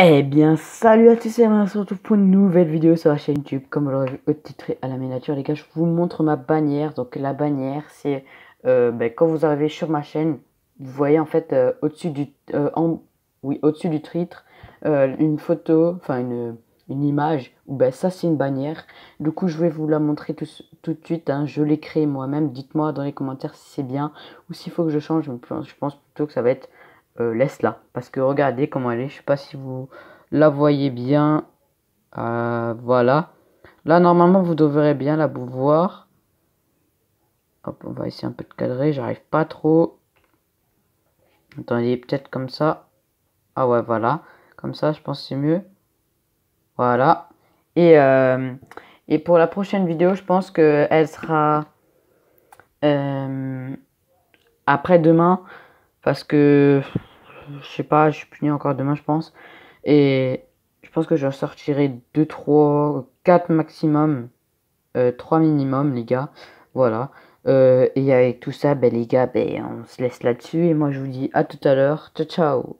Eh bien, salut à tous et à pour une nouvelle vidéo sur la chaîne YouTube. Comme vous l'aurez vu au titré à la miniature, les gars, je vous montre ma bannière. Donc, la bannière, c'est euh, ben, quand vous arrivez sur ma chaîne, vous voyez en fait euh, au-dessus du, euh, oui, au-dessus du titre une photo, enfin une, une, image. Ben, ça, c'est une bannière. Du coup, je vais vous la montrer tout, de suite. Hein. Je l'ai créée moi-même. Dites-moi dans les commentaires si c'est bien ou s'il faut que je change. Je pense plutôt que ça va être euh, laisse-la. Parce que regardez comment elle est. Je sais pas si vous la voyez bien. Euh, voilà. Là, normalement, vous devrez bien la voir. Hop, on va essayer un peu de cadrer. J'arrive pas trop. Attendez, peut-être comme ça. Ah ouais, voilà. Comme ça, je pense c'est mieux. Voilà. Et, euh, et pour la prochaine vidéo, je pense qu'elle sera après demain. Parce que je sais pas, je suis puni encore demain, je pense. Et je pense que je ressortirai 2, 3, 4 maximum, 3 euh, minimum, les gars. Voilà. Euh, et avec tout ça, ben, les gars, ben, on se laisse là-dessus. Et moi, je vous dis à tout à l'heure. Ciao, ciao.